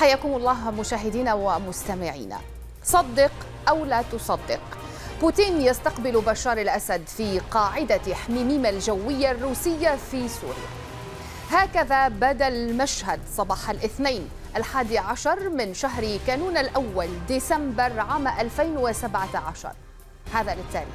حياكم الله مشاهدينا ومستمعينا صدق أو لا تصدق بوتين يستقبل بشار الأسد في قاعدة حميميم الجوية الروسية في سوريا هكذا بدا المشهد صباح الاثنين الحادي عشر من شهر كانون الأول ديسمبر عام 2017 هذا للتاريخ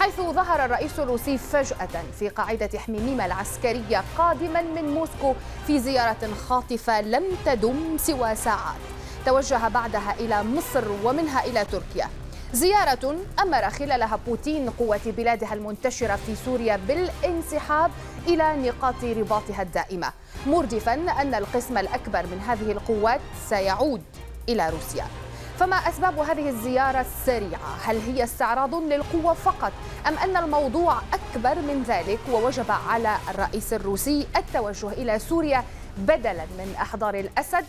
حيث ظهر الرئيس الروسي فجأة في قاعدة حميميما العسكرية قادما من موسكو في زيارة خاطفة لم تدم سوى ساعات توجه بعدها إلى مصر ومنها إلى تركيا زيارة أمر خلالها بوتين قوة بلادها المنتشرة في سوريا بالانسحاب إلى نقاط رباطها الدائمة مردفا أن القسم الأكبر من هذه القوات سيعود إلى روسيا فما أسباب هذه الزيارة السريعة؟ هل هي استعراض للقوة فقط أم أن الموضوع أكبر من ذلك ووجب على الرئيس الروسي التوجه إلى سوريا بدلا من إحضار الأسد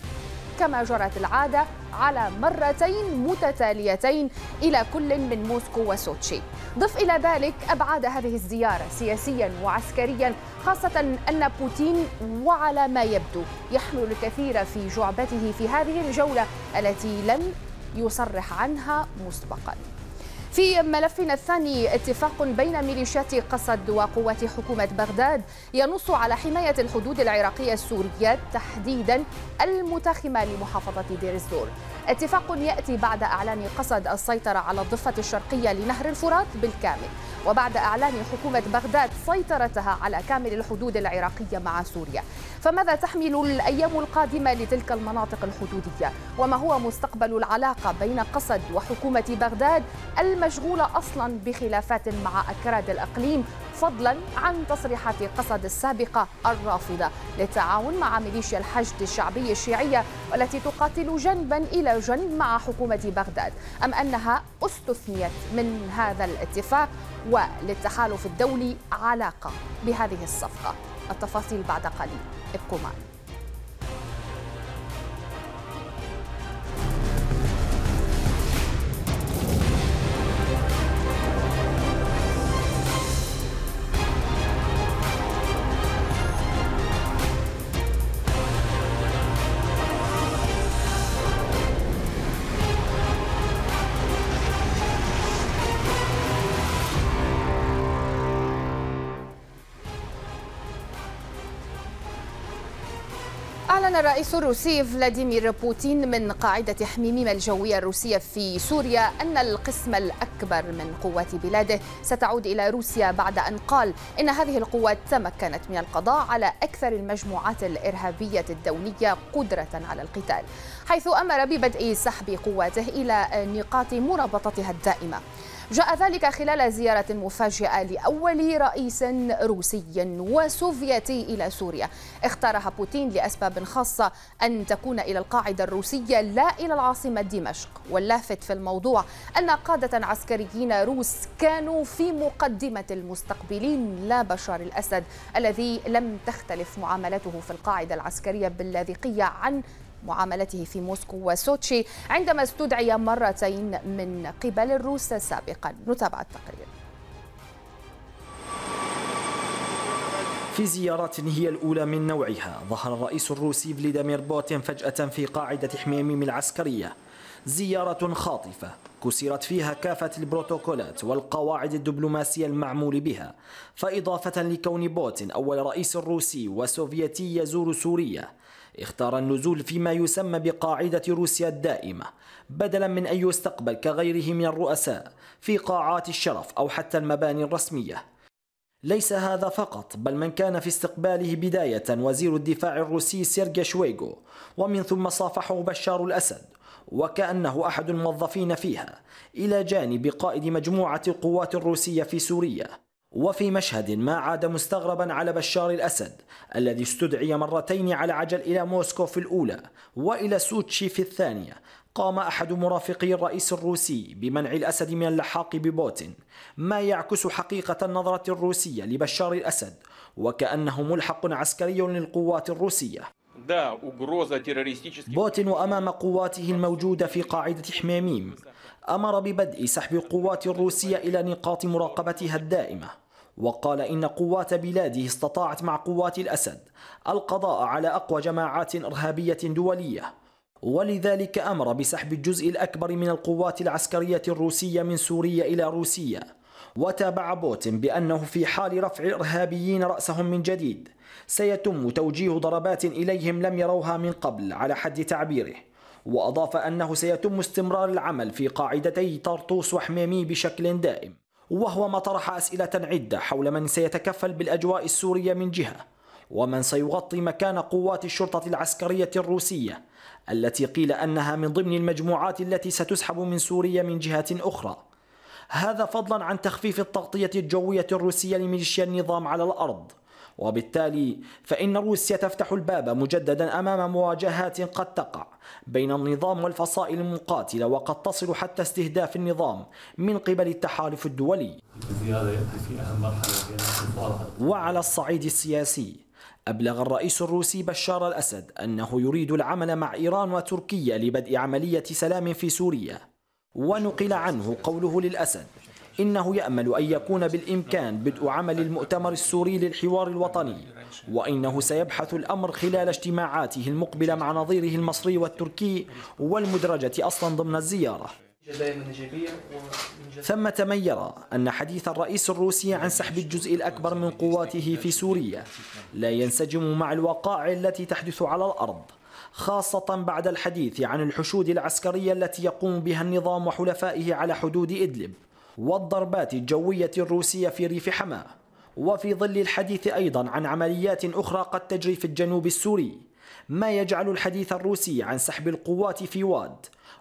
كما جرت العادة على مرتين متتاليتين إلى كل من موسكو وسوتشي ضف إلى ذلك أبعاد هذه الزيارة سياسيا وعسكريا خاصة أن بوتين وعلى ما يبدو يحمل الكثير في جعبته في هذه الجولة التي لم يصرح عنها مسبقاً في ملفنا الثاني اتفاق بين ميليشيات قسد وقوات حكومة بغداد ينص على حماية الحدود العراقية السورية تحديدا المتاخمة لمحافظة دير الزور اتفاق يأتي بعد إعلان قسد السيطرة على الضفة الشرقية لنهر الفرات بالكامل وبعد إعلان حكومة بغداد سيطرتها على كامل الحدود العراقية مع سوريا فماذا تحمل الأيام القادمة لتلك المناطق الحدودية وما هو مستقبل العلاقة بين قسد وحكومة بغداد المجموعة مشغولة أصلا بخلافات مع أكراد الأقليم فضلا عن تصريحات قصد السابقة الرافضة للتعاون مع ميليشيا الحشد الشعبي الشيعية والتي تقاتل جنبا إلى جنب مع حكومة بغداد أم أنها استثنيت من هذا الاتفاق وللتحالف الدولي علاقة بهذه الصفقة التفاصيل بعد قليل ابقوا معنا الرئيس الروسي فلاديمير بوتين من قاعدة حميميم الجوية الروسية في سوريا أن القسم الأكبر من قوات بلاده ستعود إلى روسيا بعد أن قال إن هذه القوات تمكنت من القضاء على أكثر المجموعات الإرهابية الدولية قدرة على القتال حيث أمر ببدء سحب قواته إلى نقاط مرابطتها الدائمة جاء ذلك خلال زيارة مفاجئة لأول رئيس روسي وسوفيتي إلى سوريا اختارها بوتين لأسباب خاصة أن تكون إلى القاعدة الروسية لا إلى العاصمة دمشق واللافت في الموضوع أن قادة عسكريين روس كانوا في مقدمة المستقبلين لا بشار الأسد الذي لم تختلف معاملته في القاعدة العسكرية باللاذقية عن معاملته في موسكو وسوتشي عندما استدعي مرتين من قبل الروس سابقا نتابع التقرير في زيارات هي الأولى من نوعها ظهر الرئيس الروسي فلاديمير بوتين فجأة في قاعدة حميميم العسكرية زيارة خاطفة كسرت فيها كافة البروتوكولات والقواعد الدبلوماسية المعمول بها فإضافة لكون بوتين أول رئيس روسي وسوفيتي يزور سوريا اختار النزول فيما يسمى بقاعدة روسيا الدائمة بدلا من أن يستقبل كغيره من الرؤساء في قاعات الشرف أو حتى المباني الرسمية ليس هذا فقط بل من كان في استقباله بداية وزير الدفاع الروسي سيرجي شويغو ومن ثم صافحه بشار الأسد وكأنه أحد الموظفين فيها إلى جانب قائد مجموعة القوات الروسية في سوريا وفي مشهد ما عاد مستغربا على بشار الأسد الذي استدعي مرتين على عجل إلى موسكو في الأولى وإلى سوتشي في الثانية قام أحد مرافقي الرئيس الروسي بمنع الأسد من اللحاق ببوتين ما يعكس حقيقة النظرة الروسية لبشار الأسد وكأنه ملحق عسكري للقوات الروسية بوتين وأمام قواته الموجودة في قاعدة حميميم أمر ببدء سحب القوات الروسية إلى نقاط مراقبتها الدائمة وقال إن قوات بلاده استطاعت مع قوات الأسد القضاء على أقوى جماعات إرهابية دولية ولذلك أمر بسحب الجزء الأكبر من القوات العسكرية الروسية من سوريا إلى روسيا وتابع بوتين بأنه في حال رفع الإرهابيين رأسهم من جديد سيتم توجيه ضربات إليهم لم يروها من قبل على حد تعبيره وأضاف أنه سيتم استمرار العمل في قاعدتي طرطوس وحميمي بشكل دائم وهو ما طرح أسئلة عدة حول من سيتكفل بالأجواء السورية من جهة ومن سيغطي مكان قوات الشرطة العسكرية الروسية التي قيل أنها من ضمن المجموعات التي ستسحب من سوريا من جهة أخرى هذا فضلا عن تخفيف التغطية الجوية الروسية لميليشيا النظام على الأرض وبالتالي فإن روسيا تفتح الباب مجددا أمام مواجهات قد تقع بين النظام والفصائل المقاتلة وقد تصل حتى استهداف النظام من قبل التحالف الدولي وعلى الصعيد السياسي أبلغ الرئيس الروسي بشار الأسد أنه يريد العمل مع إيران وتركيا لبدء عملية سلام في سوريا ونقل عنه قوله للأسد إنه يأمل أن يكون بالإمكان بدء عمل المؤتمر السوري للحوار الوطني وإنه سيبحث الأمر خلال اجتماعاته المقبلة مع نظيره المصري والتركي والمدرجة أصلا ضمن الزيارة ثمة من يرى أن حديث الرئيس الروسي عن سحب الجزء الأكبر من قواته في سوريا لا ينسجم مع الوقائع التي تحدث على الأرض خاصة بعد الحديث عن الحشود العسكرية التي يقوم بها النظام وحلفائه على حدود إدلب والضربات الجوية الروسية في ريف حماة وفي ظل الحديث أيضا عن عمليات أخرى قد تجري في الجنوب السوري ما يجعل الحديث الروسي عن سحب القوات في واد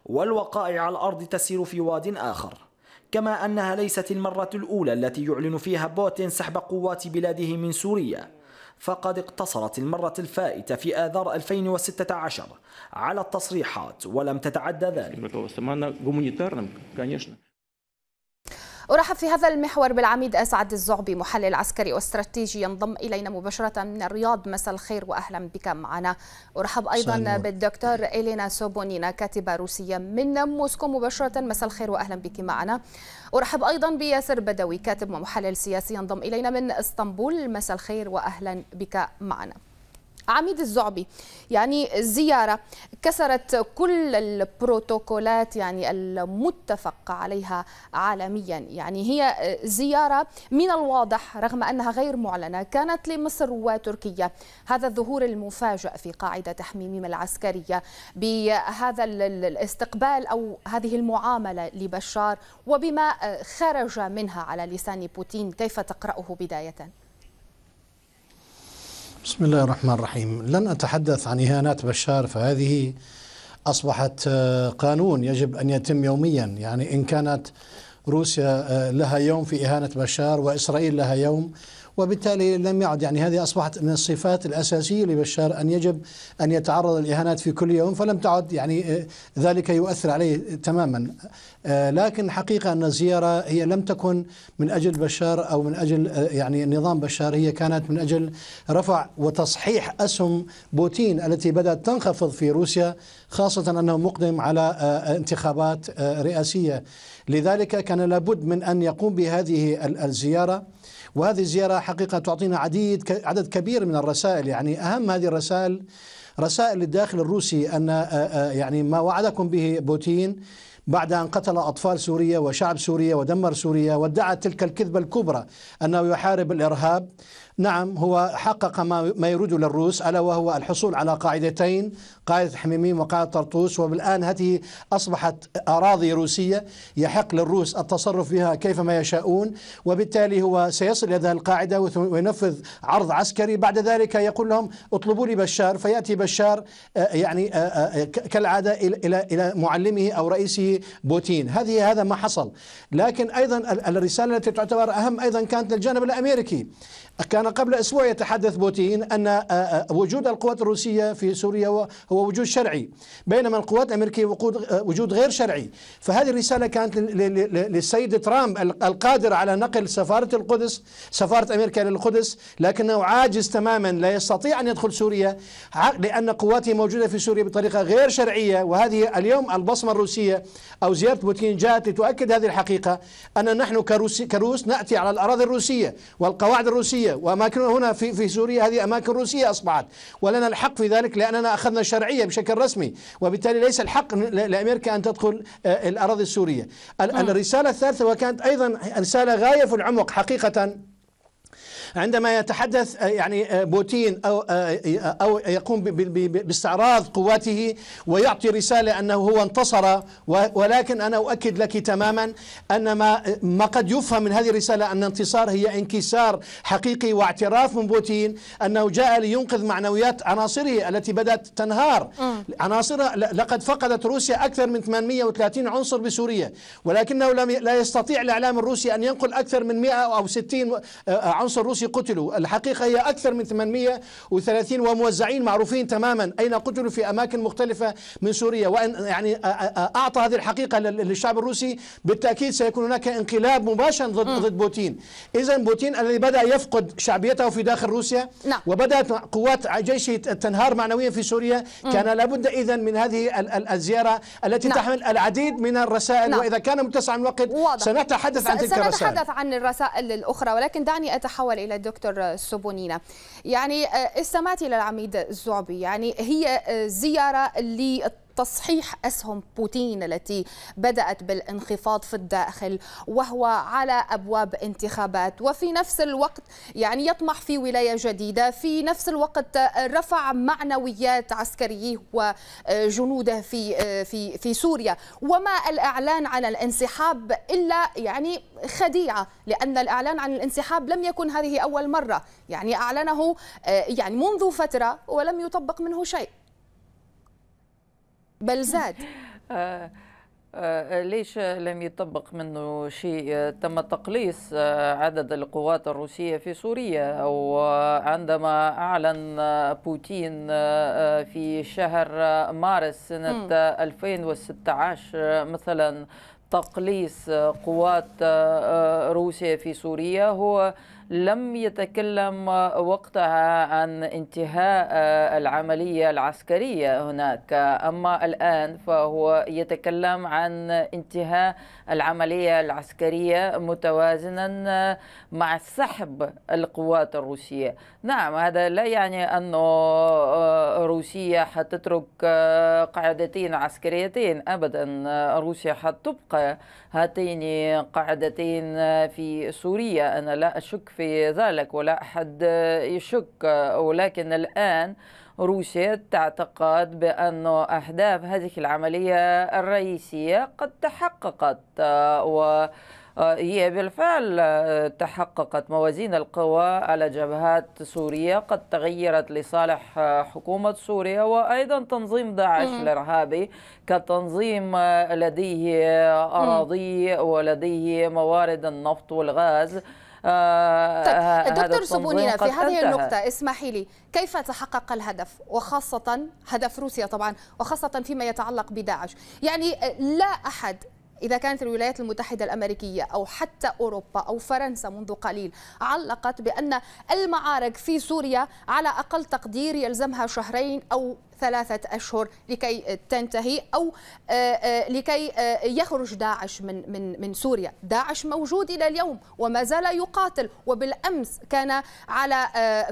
والوقائع على الأرض تسير في واد آخر كما أنها ليست المرة الأولى التي يعلن فيها بوتين سحب قوات بلاده من سوريا فقد اقتصرت المرة الفائتة في آذار 2016 على التصريحات ولم تتعدى ذلك أرحب في هذا المحور بالعميد أسعد الزعبي محلل عسكري واستراتيجي ينضم إلينا مباشرة من الرياض مساء الخير وأهلا بك معنا أرحب أيضا بالدكتور إلينا سوبونينا كاتبة روسية من موسكو مباشرة مساء الخير وأهلا بك معنا أرحب أيضا بياسر بدوي كاتب ومحلل سياسي ينضم إلينا من اسطنبول مساء الخير وأهلا بك معنا عميد الزعبي يعني الزيارة كسرت كل البروتوكولات يعني المتفق عليها عالميا يعني هي زيارة من الواضح رغم أنها غير معلنة كانت لمصر وتركيا هذا الظهور المفاجئ في قاعدة تحميم العسكرية بهذا الاستقبال أو هذه المعاملة لبشار وبما خرج منها على لسان بوتين كيف تقرأه بداية؟ بسم الله الرحمن الرحيم لن أتحدث عن إهانات بشار فهذه أصبحت آه، قانون يجب أن يتم يوميا يعني إن كانت روسيا آه، لها يوم في إهانة بشار وإسرائيل لها يوم وبالتالي لم يعد يعني هذه أصبحت من الصفات الأساسية لبشار أن يجب أن يتعرض للإهانات في كل يوم فلم تعد يعني آه، ذلك يؤثر عليه تماما آه، لكن حقيقة أن الزيارة هي لم تكن من أجل بشار أو من أجل آه، يعني نظام بشار هي كانت من أجل رفع وتصحيح أسهم بوتين التي بدأت تنخفض في روسيا خاصة أنه مقدم على انتخابات رئاسية لذلك كان لابد من أن يقوم بهذه الزيارة وهذه الزيارة حقيقة تعطينا عديد عدد كبير من الرسائل يعني أهم هذه الرسائل رسائل للداخل الروسي أن آه، آه، يعني ما وعدكم به بوتين بعد أن قتل أطفال سوريا وشعب سوريا ودمر سوريا وادعى تلك الكذبة الكبرى أنه يحارب الإرهاب نعم هو حقق ما يريد للروس ألا وهو الحصول على قاعدتين قاعدة حميميم وقاعدة طرطوس وبالآن هذه أصبحت أراضي روسية يحق للروس التصرف بها كيفما يشاءون وبالتالي هو سيصل إلى هذه القاعدة وينفذ عرض عسكري بعد ذلك يقول لهم اطلبوا لي بشار فيأتي بشار آه، آه، يعني آه، كالعادة إلى إلى معلمه أو رئيسه بوتين هذه هذا ما حصل لكن أيضا الرسالة التي تعتبر أهم أيضا كانت للجانب الأمريكي كان قبل أسبوع يتحدث بوتين أن آه، آه، وجود القوات الروسية في سوريا هو وجود شرعي بينما القوات الأمريكية آه، وجود غير شرعي فهذه الرسالة كانت للسيد ترامب القادر على نقل سفارة القدس سفارة أمريكا للقدس لكنه عاجز تماما لا يستطيع أن يدخل سوريا لأن قواته موجودة في سوريا بطريقة غير شرعية وهذه اليوم البصمة الروسية أو زيارة بوتين جاءت لتؤكد هذه الحقيقة أن نحن كروس, كروس نأتي على الأراضي الروسية والقواعد الروسية روسية وأماكن هنا في, في سوريا هذه أماكن روسية أصبحت ولنا الحق في ذلك لأننا أخذنا الشرعية بشكل رسمي وبالتالي ليس الحق لأمريكا أن تدخل آه، الأراضي السورية نعم. الرسالة الثالثة وكانت أيضا رسالة غاية في العمق حقيقة عندما يتحدث آه، يعني آه، بوتين أو, آه، أو يقوم باستعراض قواته ويعطي رسالة أنه هو انتصر ولكن أنا أؤكد لك تماما أن ما, ما قد يفهم من هذه الرسالة أن انتصار هي انكسار حقيقي واعتراف من بوتين أنه جاء لينقذ معنويات عناصره التي بدأت تنهار عناصرها لقد فقدت روسيا أكثر من 830 عنصر بسوريا ولكنه لم لا يستطيع الإعلام الروسي أن ينقل أكثر من 100 أو 60 عنصر روسي قتلوا الحقيقة هي أكثر من 830 وموزعين معروفين تماما أين قتلوا في أماكن مختلفة من سوريا وأن يعني أعطى هذه الحقيقة للشعب الروسي بالتأكيد سيكون هناك انقلاب مباشر ضد ضد بوتين إذا بوتين الذي بدأ يفقد شعبيته في داخل روسيا نعم. وبدأت قوات جيشه تنهار معنويا في سوريا كان لابد إذا من هذه الزيارة التي نعم. تحمل العديد من الرسائل نعم. وإذا كان متسع الوقت سنتحدث عن تلك الرسائل سنتحدث عن الرسائل الأخرى ولكن دعني أتحول إلى الدكتور سوبونينا يعني السمات آه، إلى العميد الزعبي يعني هي آه، زيارة للطبيب تصحيح أسهم بوتين التي بدأت بالانخفاض في الداخل وهو على أبواب انتخابات وفي نفس الوقت يعني يطمح في ولاية جديدة في نفس الوقت رفع معنويات عسكريه وجنوده في في في سوريا وما الإعلان عن الانسحاب إلا يعني خديعة لأن الإعلان عن الانسحاب لم يكن هذه أول مرة يعني أعلنه يعني منذ فترة ولم يطبق منه شيء بل زاد آه، آه، ليش لم يطبق منه شيء تم تقليص آه، عدد القوات الروسية في سوريا وعندما أعلن بوتين في شهر مارس سنة 2016 مثلا تقليص قوات روسيا في سوريا هو لم يتكلم وقتها عن انتهاء آه، العملية العسكرية هناك أما الآن فهو يتكلم عن انتهاء العملية العسكرية متوازنا آه، مع سحب القوات الروسية نعم هذا لا يعني أن آه، آه، روسيا حتترك قاعدتين عسكريتين أبدا روسيا حتبقى هاتين قاعدتين في سوريا أنا لا أشك في ذلك ولا أحد يشك ولكن الآن روسيا تعتقد بأن أهداف هذه العملية الرئيسية قد تحققت آه، و آه، هي بالفعل آه، تحققت موازين القوى على جبهات سوريا قد تغيرت لصالح حكومة سوريا وأيضا تنظيم داعش الإرهابي كتنظيم لديه أراضي ولديه موارد النفط والغاز آه، طيب آه، دكتور سبونينا في هذه النقطة اسمحي لي كيف تحقق الهدف وخاصة هدف روسيا طبعا وخاصة فيما يتعلق بداعش يعني آه، لا أحد إذا كانت الولايات المتحدة الأمريكية أو حتى أوروبا أو فرنسا منذ قليل علقت بأن المعارك في سوريا على أقل تقدير يلزمها شهرين أو ثلاثة أشهر لكي تنتهي أو آه، آه، لكي آه، يخرج داعش من من من سوريا داعش موجود إلى اليوم وما زال يقاتل وبالأمس كان على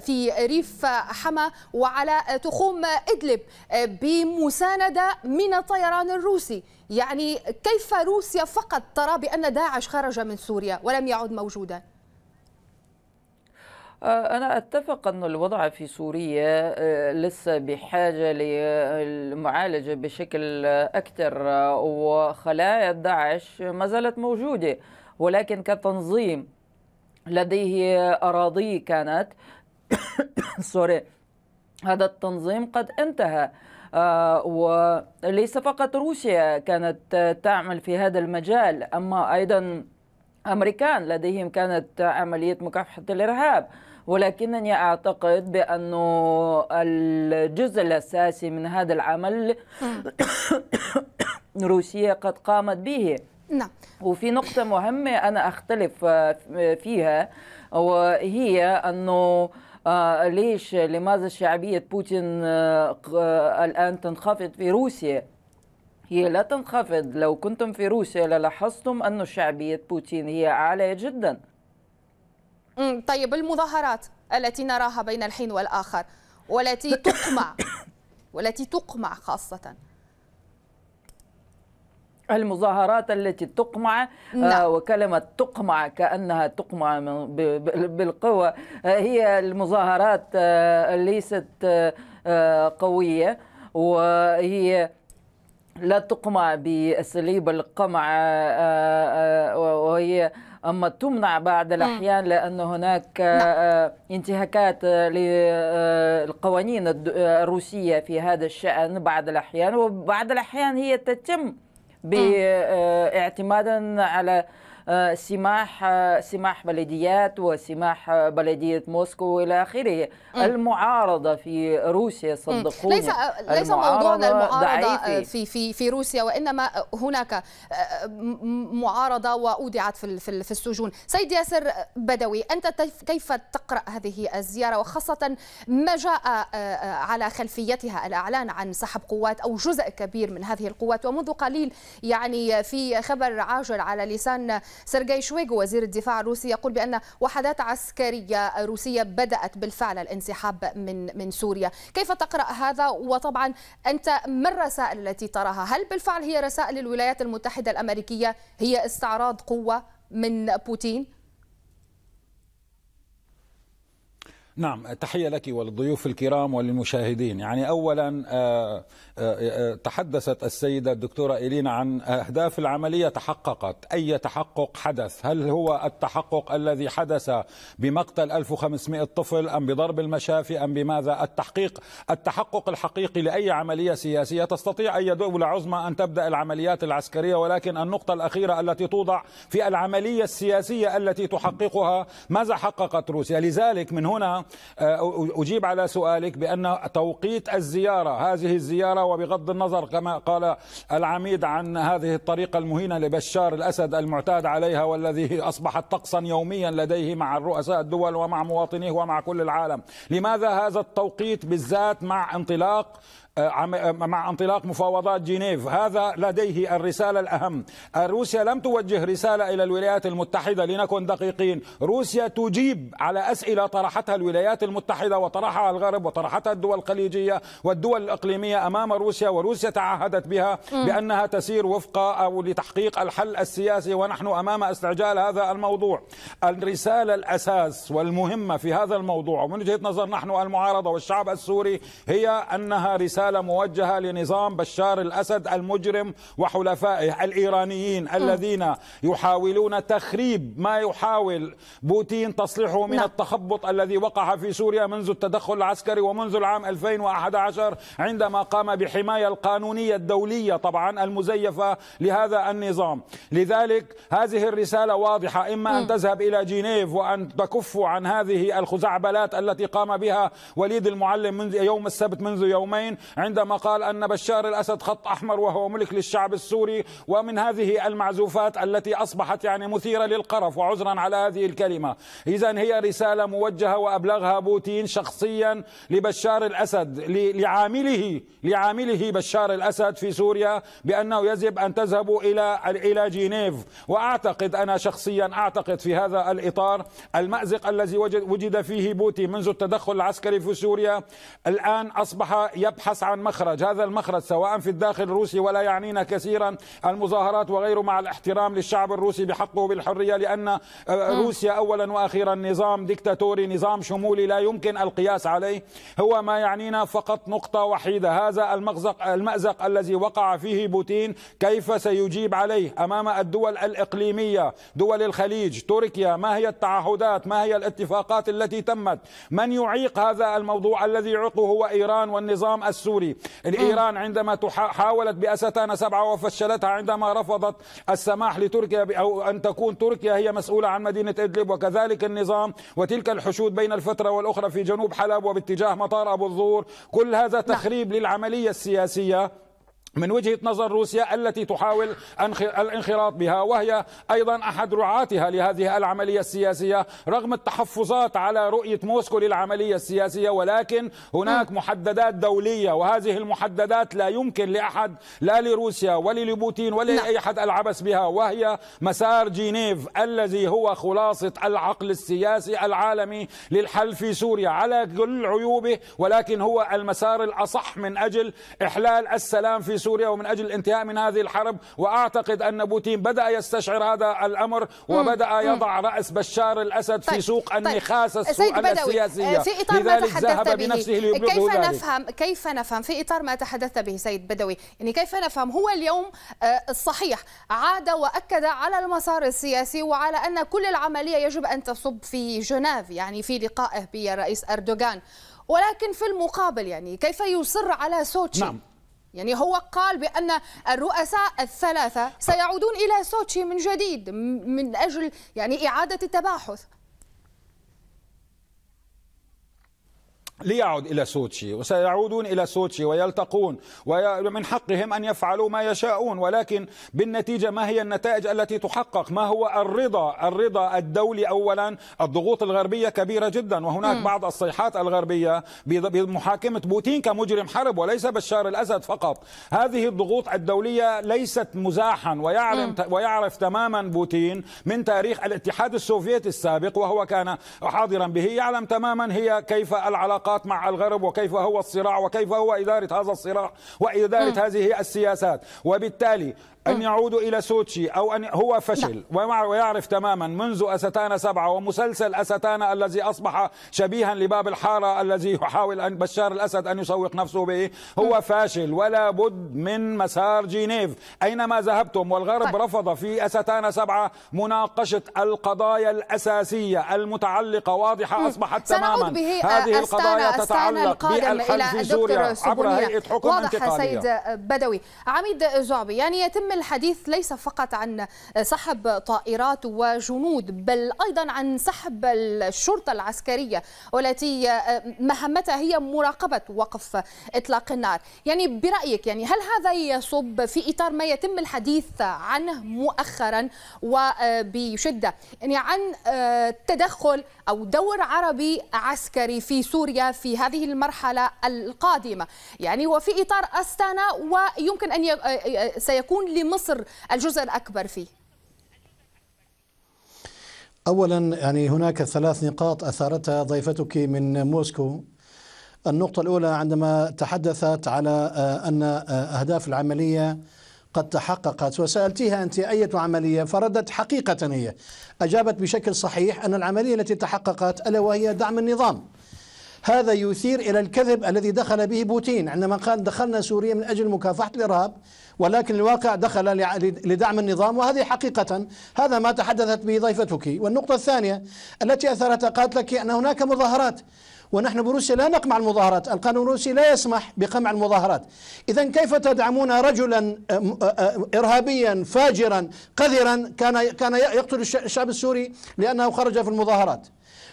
في ريف حما وعلى تخوم إدلب بمساندة من الطيران الروسي يعني كيف روسيا فقط ترى بأن داعش خرج من سوريا ولم يعد موجوداً آه، أنا أتفق أن الوضع في سوريا آه، لسه بحاجة للمعالجة بشكل أكثر آه، وخلايا داعش ما زالت موجودة ولكن كتنظيم لديه أراضي كانت سوري هذا التنظيم قد انتهى وليس فقط روسيا كانت تعمل في هذا المجال أما أيضا أمريكان لديهم كانت عملية مكافحة الإرهاب ولكنني أعتقد بأنه الجزء الأساسي من هذا العمل روسيا قد قامت به نعم وفي نقطة مهمة أنا أختلف آه، فيها وهي أنه آه، ليش لماذا شعبية بوتين آه، الآن تنخفض في روسيا هي لا تنخفض لو كنتم في روسيا للاحظتم أن شعبية بوتين هي عالية جدا طيب المظاهرات التي نراها بين الحين والآخر والتي تقمع والتي تقمع خاصة المظاهرات التي تقمع آه، نعم. وكلمة تقمع كأنها تقمع بالقوة آه، هي المظاهرات آه، ليست قوية وهي لا تقمع بأساليب القمع وهي أما تمنع بعض الأحيان لأن هناك نعم. آه، انتهاكات آه، للقوانين آه، الروسية في هذا الشأن بعض الأحيان وبعض الأحيان هي تتم باعتمادا على آه، سماح آه، سماح بلديات وسماح آه، بلديه موسكو الى اخره المعارضه في روسيا صدقوني ليس ليس موضوعنا المعارضه في في في روسيا وانما هناك معارضه واودعت في في السجون سيد ياسر بدوي انت كيف تقرا هذه الزياره وخاصه ما جاء على خلفيتها الاعلان عن سحب قوات او جزء كبير من هذه القوات ومنذ قليل يعني في خبر عاجل على لسان سيرجي شويغو وزير الدفاع الروسي يقول بأن وحدات عسكرية روسية بدأت بالفعل الانسحاب من من سوريا كيف تقرأ هذا وطبعا أنت ما الرسائل التي تراها هل بالفعل هي رسائل الولايات المتحدة الأمريكية هي استعراض قوة من بوتين؟ نعم تحية لك وللضيوف الكرام وللمشاهدين يعني أولا آه، آه، آه، تحدثت السيدة الدكتورة إلينا عن أهداف العملية تحققت أي تحقق حدث هل هو التحقق الذي حدث بمقتل 1500 طفل أم بضرب المشافي أم بماذا التحقيق التحقق الحقيقي لأي عملية سياسية تستطيع أي دولة عظمى أن تبدأ العمليات العسكرية ولكن النقطة الأخيرة التي توضع في العملية السياسية التي تحققها ماذا حققت روسيا لذلك من هنا أجيب على سؤالك بأن توقيت الزيارة هذه الزيارة وبغض النظر كما قال العميد عن هذه الطريقة المهينة لبشار الأسد المعتاد عليها والذي أصبحت طقسا يوميا لديه مع رؤساء الدول ومع مواطنيه ومع كل العالم لماذا هذا التوقيت بالذات مع انطلاق آه، آه، مع انطلاق مفاوضات جنيف هذا لديه الرسالة الأهم آه، روسيا لم توجه رسالة إلى الولايات المتحدة لنكن دقيقين روسيا تجيب على أسئلة طرحتها الولايات المتحدة وطرحها الغرب وطرحتها الدول الخليجية والدول الإقليمية أمام روسيا وروسيا تعهدت بها بأنها تسير وفق أو لتحقيق الحل السياسي ونحن أمام استعجال هذا الموضوع الرسالة الأساس والمهمة في هذا الموضوع ومن وجهة نظر نحن المعارضة والشعب السوري هي أنها رسالة رسالة موجهة لنظام بشار الأسد المجرم وحلفائه الإيرانيين الذين يحاولون تخريب ما يحاول بوتين تصليحه من نعم. التخبط الذي وقع في سوريا منذ التدخل العسكري ومنذ العام 2011 عندما قام بحماية القانونية الدولية طبعا المزيفة لهذا النظام لذلك هذه الرسالة واضحة إما أن تذهب إلى جنيف وأن تكفوا عن هذه الخزعبلات التي قام بها وليد المعلم منذ يوم السبت منذ يومين عندما قال أن بشار الأسد خط أحمر وهو ملك للشعب السوري ومن هذه المعزوفات التي أصبحت يعني مثيرة للقرف وعذرا على هذه الكلمة إذا هي رسالة موجهة وأبلغها بوتين شخصيا لبشار الأسد لعامله لعامله بشار الأسد في سوريا بأنه يجب أن تذهبوا إلى إلى جنيف وأعتقد أنا شخصيا أعتقد في هذا الإطار المأزق الذي وجد فيه بوتين منذ التدخل العسكري في سوريا الآن أصبح يبحث عن مخرج هذا المخرج سواء في الداخل الروسي ولا يعنينا كثيرا المظاهرات وغيره مع الاحترام للشعب الروسي بحقه بالحرية لأن آه، روسيا أولا وأخيرا نظام ديكتاتوري نظام شمولي لا يمكن القياس عليه هو ما يعنينا فقط نقطة وحيدة هذا المغزق المأزق الذي وقع فيه بوتين كيف سيجيب عليه أمام الدول الإقليمية دول الخليج تركيا ما هي التعهدات ما هي الاتفاقات التي تمت من يعيق هذا الموضوع الذي يعيقه هو إيران والنظام السوري السوري الإيران عندما حاولت بأستانة سبعة وفشلتها عندما رفضت السماح لتركيا أو أن تكون تركيا هي مسؤولة عن مدينة إدلب وكذلك النظام وتلك الحشود بين الفترة والأخرى في جنوب حلب وباتجاه مطار أبو الظهور كل هذا نعم. تخريب للعملية السياسية من وجهة نظر روسيا التي تحاول الانخراط بها وهي أيضا أحد رعاتها لهذه العملية السياسية رغم التحفظات على رؤية موسكو للعملية السياسية ولكن هناك محددات دولية وهذه المحددات لا يمكن لأحد لا لروسيا ولا لبوتين ولا نعم. لأي أحد العبث بها وهي مسار جنيف الذي هو خلاصة العقل السياسي العالمي للحل في سوريا على كل عيوبه ولكن هو المسار الأصح من أجل إحلال السلام في سوريا سوريا ومن أجل الانتهاء من هذه الحرب وأعتقد أن بوتين بدأ يستشعر هذا الأمر وبدأ يضع رأس بشار الأسد في طيب، سوق طيب. النخاس السوء السياسية آه، في إطار ما ذهب بنفسه كيف ذلك. نفهم كيف نفهم في إطار ما تحدثت به سيد بدوي يعني كيف نفهم هو اليوم آه، الصحيح عاد وأكد على المسار السياسي وعلى أن كل العملية يجب أن تصب في جنيف يعني في لقائه برئيس أردوغان ولكن في المقابل يعني كيف يصر على سوتشي نعم. يعني هو قال بأن الرؤساء الثلاثة سيعودون إلى سوتشي من جديد من أجل يعني إعادة التباحث ليعد إلى سوتشي وسيعودون إلى سوتشي ويلتقون ومن حقهم أن يفعلوا ما يشاءون ولكن بالنتيجة ما هي النتائج التي تحقق ما هو الرضا الرضا الدولي أولا الضغوط الغربية كبيرة جدا وهناك م. بعض الصيحات الغربية بمحاكمة بوتين كمجرم حرب وليس بشار الأسد فقط هذه الضغوط الدولية ليست مزاحا ويعلم ويعرف تماما بوتين من تاريخ الاتحاد السوفيتي السابق وهو كان حاضرا به يعلم تماما هي كيف العلاقة العلاقات مع الغرب وكيف هو الصراع وكيف هو إدارة هذا الصراع وإدارة م. هذه السياسات وبالتالي أن آه. يعودوا إلى سوتشي أو أن هو فشل ويعرف تماما منذ أستانا سبعة ومسلسل أستانا الذي أصبح شبيها لباب الحارة الذي يحاول أن بشار الأسد أن يسوق نفسه به هو فاشل ولا بد من مسار جنيف أينما ذهبتم والغرب طيب. رفض في أستانا سبعة مناقشة القضايا الأساسية المتعلقة واضحة أصبحت تماما آه، هذه القضايا تتعلق بالحل في سوريا عبر هيئة حكم واضح انتقالية سيد آه، بدوي عميد جعبي يعني يتم الحديث ليس فقط عن سحب طائرات وجنود بل أيضا عن سحب الشرطة العسكرية والتي آه، مهمتها هي مراقبة وقف إطلاق النار يعني برأيك يعني هل هذا يصب في إطار ما يتم الحديث عنه مؤخرا وبشدة يعني عن آه، تدخل أو دور عربي عسكري في سوريا في هذه المرحلة القادمة يعني وفي إطار أستانا ويمكن أن آه، سيكون مصر الجزء الأكبر فيه؟ أولا يعني هناك ثلاث نقاط أثارتها ضيفتك من موسكو النقطة الأولى عندما تحدثت على آه، أن آه، أهداف العملية قد تحققت وسألتها أنت أية عملية فردت حقيقة هي أجابت بشكل صحيح أن العملية التي تحققت ألا وهي دعم النظام هذا يثير إلى الكذب الذي دخل به بوتين عندما قال دخلنا سوريا من أجل مكافحة الإرهاب ولكن الواقع دخل لدعم النظام وهذه حقيقة هذا ما تحدثت به ضيفتك والنقطة الثانية التي أثرتها قالت لك أن هناك مظاهرات ونحن بروسيا لا نقمع المظاهرات القانون الروسي لا يسمح بقمع المظاهرات إذا كيف تدعمون رجلا إرهابيا فاجرا قذرا كان كان يقتل الشعب السوري لأنه خرج في المظاهرات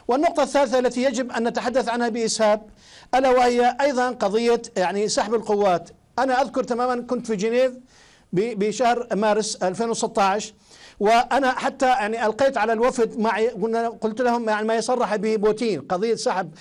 والنقطة الثالثة التي يجب أن نتحدث عنها بإسهاب ألا وهي أيضا قضية يعني سحب القوات أنا أذكر تماما كنت في جنيف بشهر مارس 2016 وانا حتى يعني القيت على الوفد معي قلت لهم يعني ما يصرح به بوتين قضيه سحب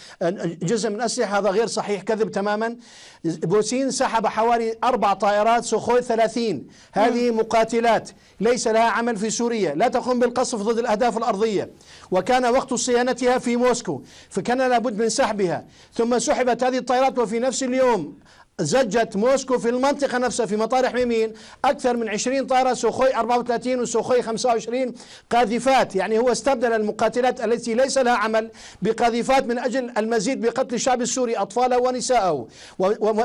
جزء من الاسلحه هذا غير صحيح كذب تماما بوتين سحب حوالي اربع طائرات سخوي 30 هذه مقاتلات ليس لها عمل في سوريا لا تقوم بالقصف ضد الاهداف الارضيه وكان وقت صيانتها في موسكو فكان لابد من سحبها ثم سحبت هذه الطائرات وفي نفس اليوم زجت موسكو في المنطقة نفسها في مطار حميمين أكثر من 20 طائرة سوخوي 34 وسوخوي 25 قاذفات يعني هو استبدل المقاتلات التي ليس لها عمل بقاذفات من أجل المزيد بقتل الشعب السوري أطفاله ونساءه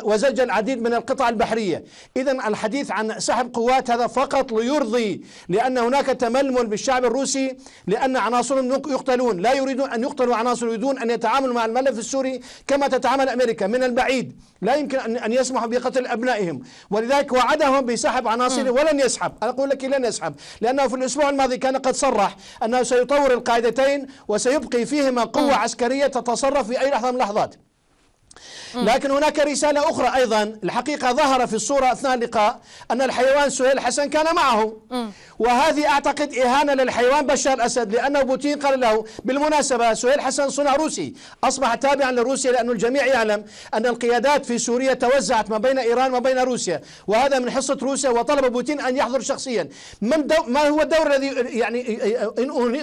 وزج العديد من القطع البحرية إذا الحديث عن سحب قوات هذا فقط ليرضي لأن هناك تململ بالشعب الروسي لأن عناصرهم يقتلون لا يريدون أن يقتلوا عناصر يريدون أن يتعاملوا مع الملف السوري كما تتعامل أمريكا من البعيد لا يمكن أن أن يسمحوا بقتل أبنائهم ولذلك وعدهم بسحب عناصره ولن يسحب أنا أقول لك لن يسحب لأنه في الأسبوع الماضي كان قد صرح أنه سيطور القاعدتين وسيبقي فيهما قوة عسكرية تتصرف في أي لحظة من اللحظات لكن هناك رسالة أخرى أيضا الحقيقة ظهر في الصورة أثناء اللقاء أن الحيوان سهيل حسن كان معه وهذه أعتقد إهانة للحيوان بشار الأسد لأنه بوتين قال له بالمناسبة سهيل حسن صنع روسي أصبح تابعا لروسيا لأن الجميع يعلم أن القيادات في سوريا توزعت ما بين إيران وما بين روسيا وهذا من حصة روسيا وطلب بوتين أن يحضر شخصيا من دو ما هو الدور الذي يعني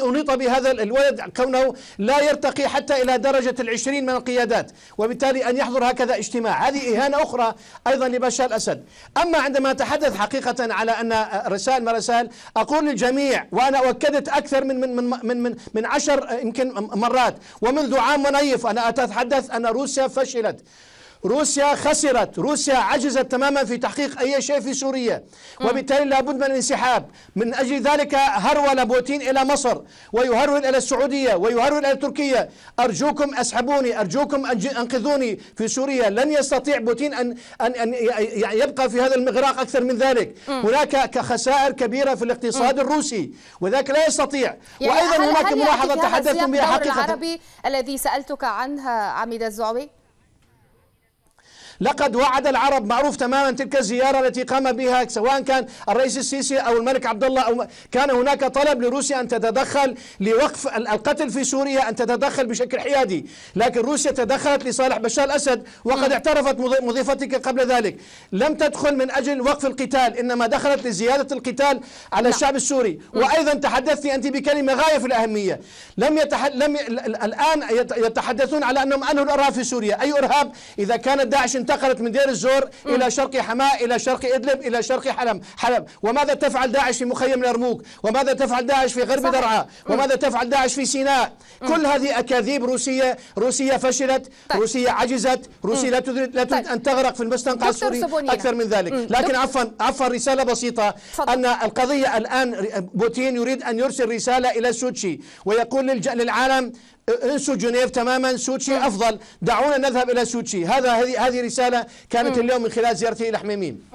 أنيط بهذا الولد كونه لا يرتقي حتى إلى درجة العشرين من القيادات وبالتالي أن يحضر ينشر هكذا اجتماع هذه إهانة أخرى أيضا لبشار الاسد أما عندما أتحدث حقيقة على أن رسائل مرسال أقول للجميع وأنا أكدت أكثر من من من من من, من عشر يمكن مرات ومنذ عام ونيف أنا أتحدث أن روسيا فشلت روسيا خسرت روسيا عجزت تماما في تحقيق أي شيء في سوريا وبالتالي لابد من الانسحاب من أجل ذلك هرول بوتين إلى مصر ويهرول إلى السعودية ويهرول إلى تركيا أرجوكم أسحبوني أرجوكم أنقذوني في سوريا لن يستطيع بوتين أن, أن, أن يبقى في هذا المغراق أكثر من ذلك هناك خسائر كبيرة في الاقتصاد الروسي وذلك لا يستطيع يعني وأيضا هناك ملاحظة تحدثتم بها حقيقة العربي الذي سألتك عنها عميد الزعبي لقد وعد العرب معروف تماما تلك الزيارة التي قام بها سواء كان الرئيس السيسي أو الملك عبد الله أو كان هناك طلب لروسيا أن تتدخل لوقف القتل في سوريا أن تتدخل بشكل حيادي لكن روسيا تدخلت لصالح بشار الأسد وقد نعم. اعترفت مضيفتك قبل ذلك لم تدخل من أجل وقف القتال إنما دخلت لزيادة القتال على نعم. الشعب السوري وأيضا تحدثت أنت بكلمة غاية في الأهمية لم يتح لم الآن يتحدثون على أنهم أنهوا الإرهاب في سوريا أي إرهاب إذا كان داعش انتهى انتقلت من دير الزور م. إلى شرق حماة إلى شرق إدلب إلى شرق حلب حلب وماذا تفعل داعش في مخيم الأرموك وماذا تفعل داعش في غرب درعا وماذا تفعل داعش في سيناء م. كل هذه أكاذيب روسية روسيا فشلت طيب. روسيا عجزت روسيا لا تريد لا تريد طيب. أن تغرق في المستنقع السوري سبونينا. أكثر من ذلك م. لكن عفوا عفوا رسالة بسيطة فضل. أن القضية الآن بوتين يريد أن يرسل رسالة إلى سوتشي ويقول للعالم انسوا جنيف تماما سوتشي افضل دعونا نذهب الى سوتشي هذا هذه هذه رساله كانت مم. اليوم من خلال زيارتي الى حميميم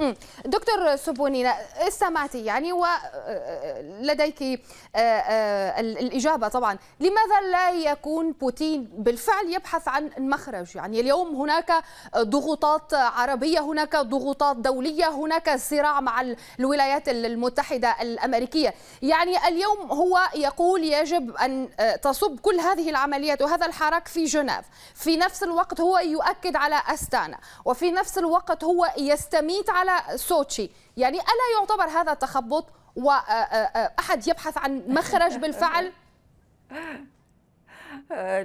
دكتور سبونينا استمعتي يعني ولديك آه، آه، آه، الاجابه طبعا لماذا لا يكون بوتين بالفعل يبحث عن مخرج يعني اليوم هناك ضغوطات عربيه هناك ضغوطات دوليه هناك صراع مع الولايات المتحده الامريكيه يعني اليوم هو يقول يجب ان تصب كل هذه العمليات وهذا الحراك في جنيف في نفس الوقت هو يؤكد على أستانا وفي نفس الوقت هو يستميت على سوتشي يعني ألا يعتبر هذا تخبط وأحد يبحث عن مخرج بالفعل؟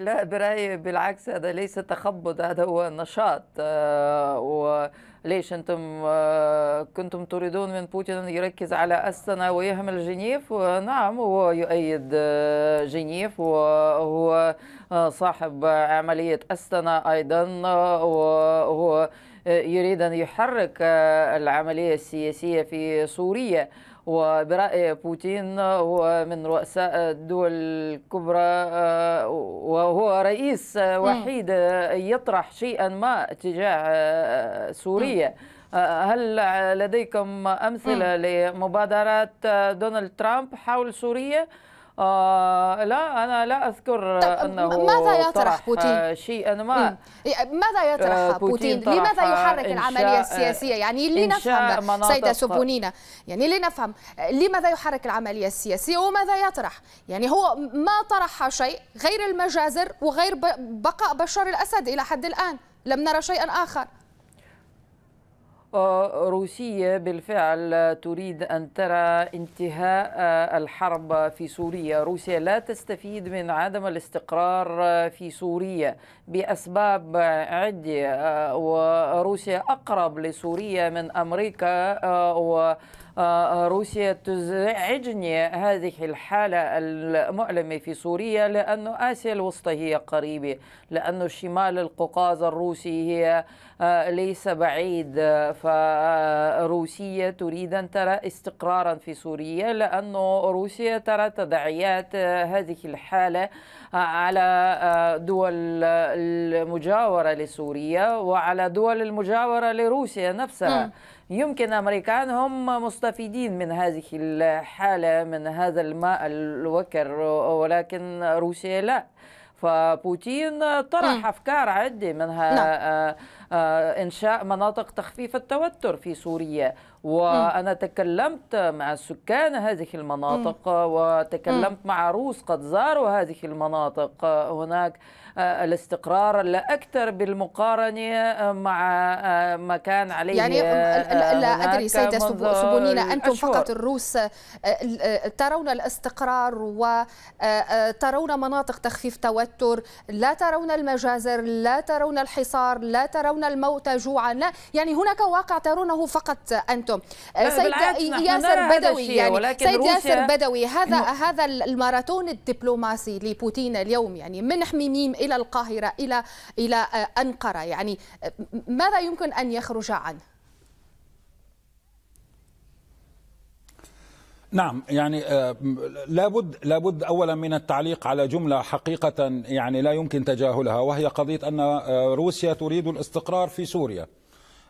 لا برأيي بالعكس هذا ليس تخبط هذا هو نشاط و ليش أنتم آه، كنتم تريدون من بوتين أن يركز على أستنا ويهمل جنيف آه، نعم هو يؤيد آه، جنيف وهو صاحب عملية أستنا أيضا وهو يريد أن يحرك العملية السياسية في سوريا وبرأي بوتين هو من رؤساء الدول الكبرى آه، وهو رئيس وحيد آه، يطرح شيئا ما تجاه آه، سوريا هل لديكم أمثلة لمبادرات دونالد ترامب حول سوريا؟ آه لا انا لا اذكر طيب انه ماذا يطرح بوتين؟ آه، شيء انا ما إيه، ماذا يطرح آه، بوتين؟ لماذا يحرك العمليه آه، السياسيه؟ يعني لنفهم سيده سبونينا يعني لنفهم لماذا يحرك العمليه السياسيه وماذا يطرح؟ يعني هو ما طرح شيء غير المجازر وغير بقاء بشار الاسد الى حد الان لم نرى شيئا اخر روسيا بالفعل تريد أن ترى انتهاء الحرب في سوريا روسيا لا تستفيد من عدم الاستقرار في سوريا بأسباب عدة وروسيا أقرب لسوريا من أمريكا و روسيا تزعجني هذه الحالة المؤلمة في سوريا لأن آسيا الوسطى هي قريبة لأن شمال القوقاز الروسي هي آه، ليس بعيد فروسيا تريد أن ترى استقرارا في سوريا لأن روسيا ترى تداعيات آه، هذه الحالة آه، على دول المجاورة لسوريا وعلى دول المجاورة لروسيا نفسها م. يمكن الامريكان هم مستفيدين من هذه الحاله من هذا الماء الوكر ولكن روسيا لا فبوتين طرح افكار عده منها نعم. آه، آه، انشاء مناطق تخفيف التوتر في سوريا وانا تكلمت مع سكان هذه المناطق وتكلمت مع روس قد زاروا هذه المناطق آه، هناك آه، الاستقرار لا أكثر بالمقارنة آه، مع آه، ما كان عليه يعني لا أدري سيدة سبونينا أنتم فقط الروس ترون الاستقرار وترون مناطق تخفيف توتر لا ترون المجازر لا ترون الحصار لا ترون الموت جوعا لا يعني هناك واقع ترونه فقط أنتم يعني سيد ياسر بدوي يعني سيد ياسر بدوي هذا هذا الماراثون الدبلوماسي لبوتين اليوم يعني من حميميم إلى القاهرة إلى إلى آه، أنقرة يعني ماذا يمكن أن يخرج عنه؟ نعم يعني آه، لابد لابد اولا من التعليق على جمله حقيقه يعني لا يمكن تجاهلها وهي قضيه ان آه، روسيا تريد الاستقرار في سوريا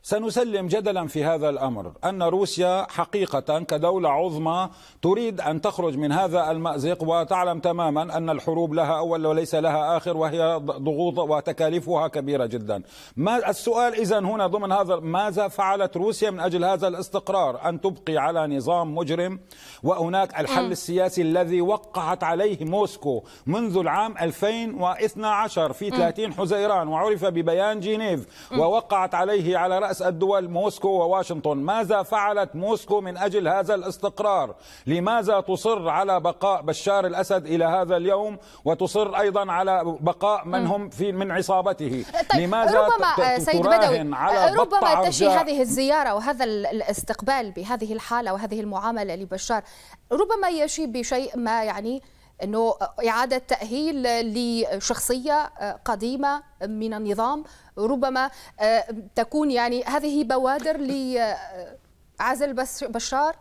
سنسلم جدلا في هذا الامر ان روسيا حقيقه كدوله عظمى تريد ان تخرج من هذا المازق وتعلم تماما ان الحروب لها اول وليس لها اخر وهي ضغوط وتكاليفها كبيره جدا. ما السؤال اذا هنا ضمن هذا ماذا فعلت روسيا من اجل هذا الاستقرار؟ ان تبقي على نظام مجرم وهناك الحل السياسي الذي وقعت عليه موسكو منذ العام 2012 في 30 حزيران وعرف ببيان جنيف ووقعت عليه على راس رأس الدول موسكو وواشنطن ماذا فعلت موسكو من أجل هذا الاستقرار لماذا تصر على بقاء بشار الأسد إلى هذا اليوم وتصر أيضا على بقاء من هم في من عصابته طيب لماذا ربما آه، سيد بدوي آه، على ربما تشي هذه الزيارة وهذا الاستقبال بهذه الحالة وهذه المعاملة لبشار ربما يشي بشيء ما يعني أنه إعادة تأهيل لشخصية قديمة من النظام ربما آه، تكون يعني هذه بوادر لعزل آه، بشار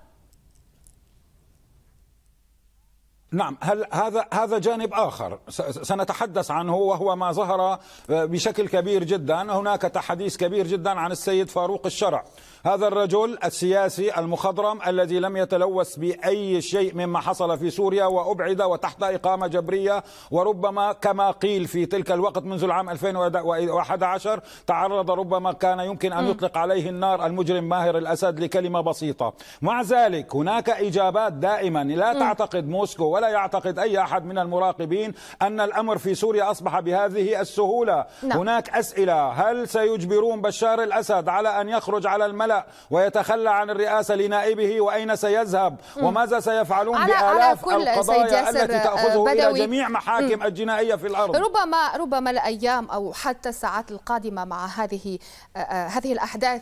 نعم هل هذا هذا جانب اخر سنتحدث عنه وهو ما ظهر آه، بشكل كبير جدا هناك تحديث كبير جدا عن السيد فاروق الشرع هذا الرجل السياسي المخضرم الذي لم يتلوث بأي شيء مما حصل في سوريا وأبعد وتحت إقامة جبرية وربما كما قيل في تلك الوقت منذ العام 2011 تعرض ربما كان يمكن أن يطلق عليه النار المجرم ماهر الأسد لكلمة بسيطة مع ذلك هناك إجابات دائما لا تعتقد موسكو ولا يعتقد أي أحد من المراقبين أن الأمر في سوريا أصبح بهذه السهولة نعم. هناك أسئلة هل سيجبرون بشار الأسد على أن يخرج على الملأ الملا ويتخلى عن الرئاسة لنائبه وأين سيذهب وماذا سيفعلون بآلاف القضايا التي تأخذه بدوي. إلى جميع محاكم م. الجنائية في الأرض ربما ربما الأيام أو حتى الساعات القادمة مع هذه آه، آه، هذه الأحداث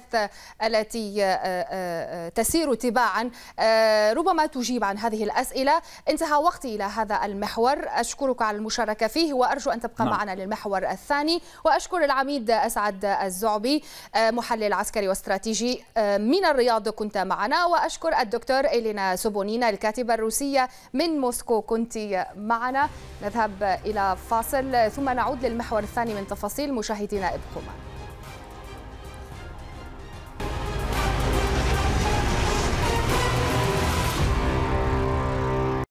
التي آه، تسير تباعا ربما تجيب عن هذه الأسئلة انتهى وقتي إلى هذا المحور أشكرك على المشاركة فيه وأرجو أن تبقى نعم. معنا للمحور الثاني وأشكر العميد أسعد الزعبي محلل عسكري واستراتيجي آه، من الرياض كنت معنا وأشكر الدكتور إلينا سوبونينا الكاتبة الروسية من موسكو كنت معنا نذهب إلى فاصل ثم نعود للمحور الثاني من تفاصيل مشاهدينا ابقوا معنا